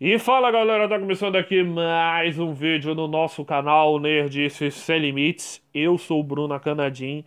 E fala galera, tá começando aqui mais um vídeo no nosso canal Nerdice Sem Limites. Eu sou o Bruno Canadim.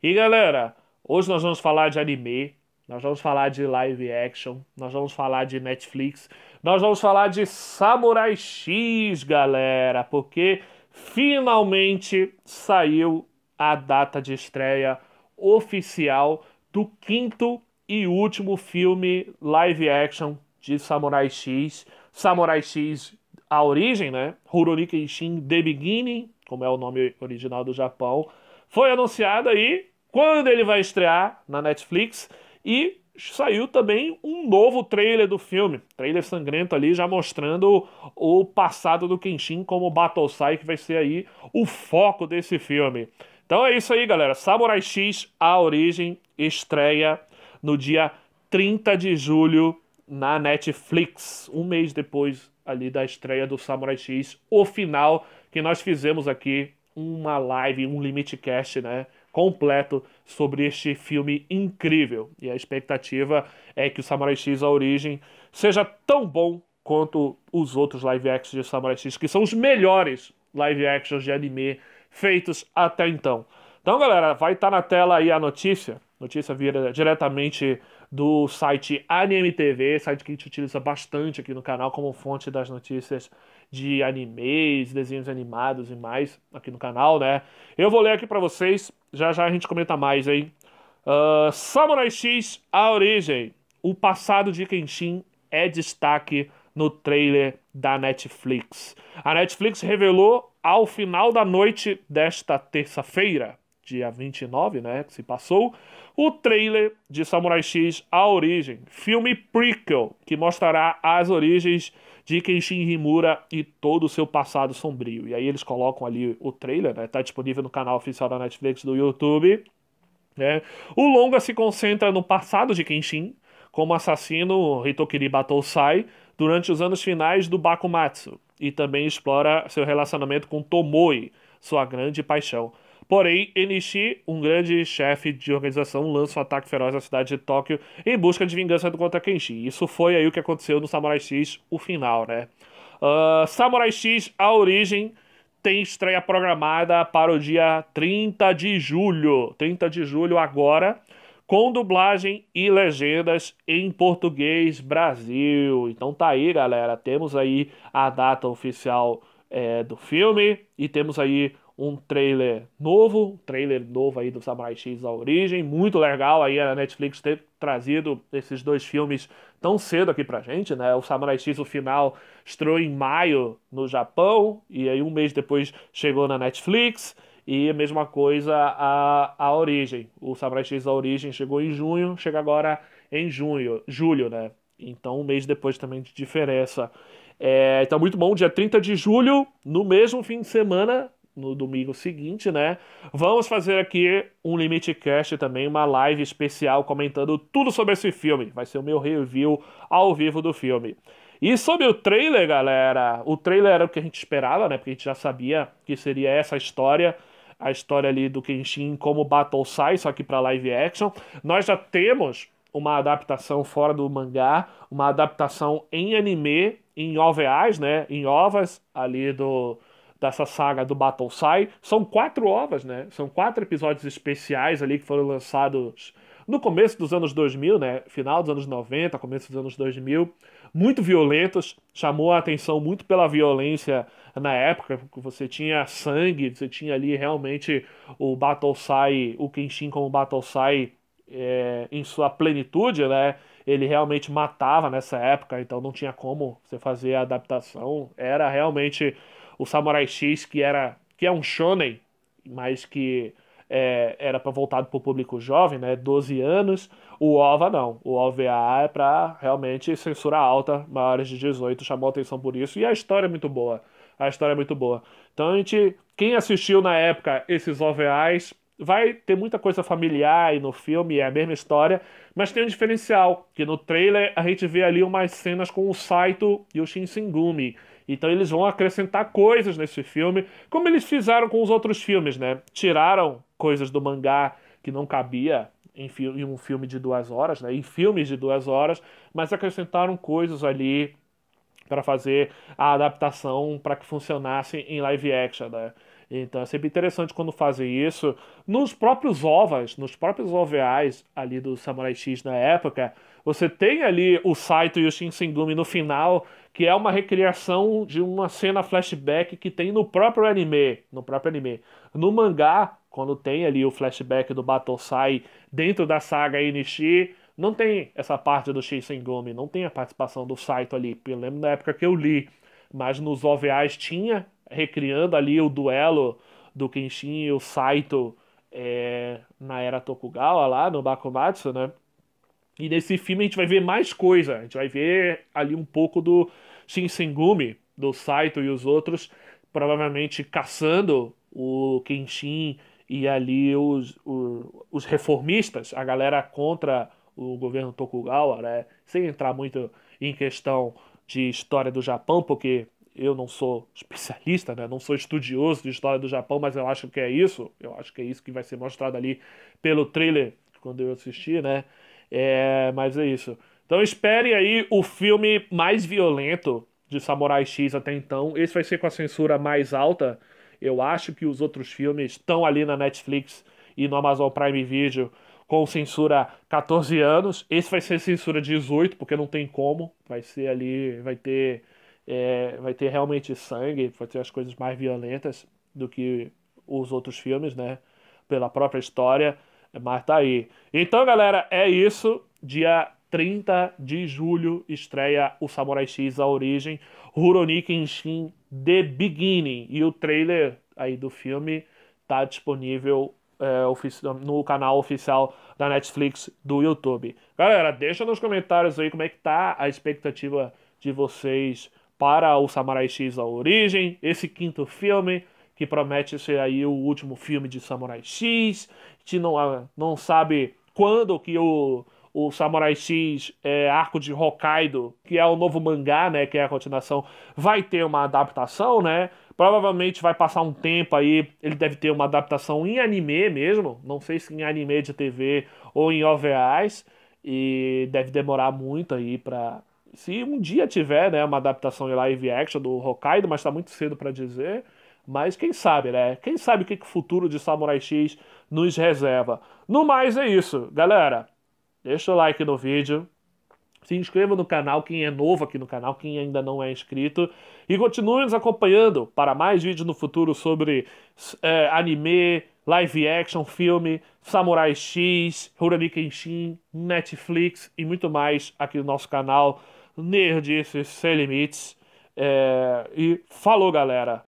E galera, hoje nós vamos falar de anime, nós vamos falar de live action, nós vamos falar de Netflix, nós vamos falar de Samurai X, galera, porque finalmente saiu a data de estreia oficial do quinto e último filme live action de Samurai X. Samurai X, a origem, né? Rurouni Kenshin The Beginning, como é o nome original do Japão, foi anunciada aí quando ele vai estrear na Netflix e saiu também um novo trailer do filme, trailer sangrento ali já mostrando o passado do Kenshin como Battle Sai que vai ser aí o foco desse filme. Então é isso aí, galera. Samurai X A Origem estreia no dia 30 de julho na Netflix, um mês depois ali da estreia do Samurai X, o final que nós fizemos aqui uma live, um limite cast, né, completo sobre este filme incrível. E a expectativa é que o Samurai X a origem seja tão bom quanto os outros live actions de Samurai X, que são os melhores live actions de anime feitos até então. Então, galera, vai estar tá na tela aí a notícia. Notícia vira diretamente do site TV, site que a gente utiliza bastante aqui no canal como fonte das notícias de animes, desenhos animados e mais aqui no canal, né? Eu vou ler aqui para vocês, já já a gente comenta mais aí. Uh, Samurai X, a origem. O passado de Kenshin é destaque no trailer da Netflix. A Netflix revelou ao final da noite desta terça-feira dia 29, né, que se passou, o trailer de Samurai X A Origem, filme prequel que mostrará as origens de Kenshin Himura e todo o seu passado sombrio. E aí eles colocam ali o trailer, né, tá disponível no canal oficial da Netflix do YouTube. Né? O longa se concentra no passado de Kenshin, como assassino Hitokiri Batousai, durante os anos finais do Bakumatsu e também explora seu relacionamento com Tomoi, sua grande paixão. Porém, Enishi, um grande chefe de organização, lança um ataque feroz na cidade de Tóquio em busca de vingança contra Kenshi. Isso foi aí o que aconteceu no Samurai X, o final, né? Uh, Samurai X, a origem, tem estreia programada para o dia 30 de julho. 30 de julho agora, com dublagem e legendas em português Brasil. Então tá aí, galera. Temos aí a data oficial é, do filme e temos aí um trailer novo, trailer novo aí do Samurai X A Origem, muito legal aí a Netflix ter trazido esses dois filmes tão cedo aqui pra gente, né? O Samurai X, o final, estreou em maio no Japão, e aí um mês depois chegou na Netflix, e a mesma coisa a, a Origem. O Samurai X A Origem chegou em junho, chega agora em junho, julho, né? Então um mês depois também de diferença. É, então muito bom, dia 30 de julho, no mesmo fim de semana no domingo seguinte, né? Vamos fazer aqui um Limite Cast também, uma live especial comentando tudo sobre esse filme. Vai ser o meu review ao vivo do filme. E sobre o trailer, galera, o trailer era o que a gente esperava, né? Porque a gente já sabia que seria essa história a história ali do Kenshin como Battle Sai, só que para live action. Nós já temos uma adaptação fora do mangá, uma adaptação em anime, em OVAs, né? Em ovas ali do dessa saga do Sai São quatro ovas, né? São quatro episódios especiais ali que foram lançados no começo dos anos 2000, né? Final dos anos 90, começo dos anos 2000. Muito violentos, chamou a atenção muito pela violência na época, porque você tinha sangue, você tinha ali realmente o Sai, o Kenshin como Battlesai é, em sua plenitude, né? Ele realmente matava nessa época, então não tinha como você fazer a adaptação. Era realmente o Samurai X, que era que é um shonen, mas que é, era para voltado para o público jovem, né, 12 anos. O OVA não. O OVA é para realmente censura alta, maiores de 18, chamou atenção por isso e a história é muito boa. A história é muito boa. Então a gente, quem assistiu na época esses OVAs, vai ter muita coisa familiar e no filme é a mesma história, mas tem um diferencial, que no trailer a gente vê ali umas cenas com o Saito e o Shinsengumi. Gumi então eles vão acrescentar coisas nesse filme, como eles fizeram com os outros filmes, né? Tiraram coisas do mangá que não cabia em, em um filme de duas horas, né? Em filmes de duas horas, mas acrescentaram coisas ali para fazer a adaptação para que funcionasse em live action, né? Então é sempre interessante quando fazem isso. Nos próprios ovas, nos próprios OVAs ali do Samurai X na época, você tem ali o Saito e o Shinsengumi no final, que é uma recriação de uma cena flashback que tem no próprio anime, no próprio anime. No mangá, quando tem ali o flashback do Batosai dentro da saga Inishi, não tem essa parte do Shinsengumi, não tem a participação do Saito ali. Eu lembro na época que eu li, mas nos OVAs tinha recriando ali o duelo do Kenshin e o Saito é, na era Tokugawa lá no Bakumatsu, né? E nesse filme a gente vai ver mais coisa, a gente vai ver ali um pouco do Shinsengumi, do Saito e os outros, provavelmente caçando o Kenshin e ali os, os, os reformistas, a galera contra o governo Tokugawa, né? Sem entrar muito em questão de história do Japão, porque eu não sou especialista, né? não sou estudioso de história do Japão, mas eu acho que é isso. Eu acho que é isso que vai ser mostrado ali pelo trailer quando eu assisti, né? É, mas é isso. Então esperem aí o filme mais violento de Samurai X até então. Esse vai ser com a censura mais alta. Eu acho que os outros filmes estão ali na Netflix e no Amazon Prime Video com censura 14 anos. Esse vai ser censura 18, porque não tem como. Vai ser ali, vai ter é, vai ter realmente sangue, vai ter as coisas mais violentas do que os outros filmes, né? Pela própria história, mas tá aí. Então, galera, é isso. Dia 30 de julho estreia o Samurai X A Origem, Rurouni Kenshin The Beginning. E o trailer aí do filme tá disponível é, no canal oficial da Netflix do YouTube. Galera, deixa nos comentários aí como é que tá a expectativa de vocês para o Samurai X A Origem, esse quinto filme que promete ser aí o último filme de Samurai X. A gente não, ah, não sabe quando que o, o Samurai X é, Arco de Hokkaido, que é o novo mangá, né, que é a continuação, vai ter uma adaptação, né? Provavelmente vai passar um tempo aí, ele deve ter uma adaptação em anime mesmo, não sei se em anime de TV ou em OVAs, e deve demorar muito aí para se um dia tiver né, uma adaptação em live action do Hokkaido, mas está muito cedo para dizer. Mas quem sabe, né? Quem sabe o que, que o futuro de Samurai X nos reserva. No mais, é isso, galera. Deixa o like no vídeo. Se inscreva no canal, quem é novo aqui no canal, quem ainda não é inscrito. E continue nos acompanhando para mais vídeos no futuro sobre é, anime, live action, filme, Samurai X, Rurouni Kenshin, Netflix e muito mais aqui no nosso canal. Nerdices Sem Limites. É... E falou, galera!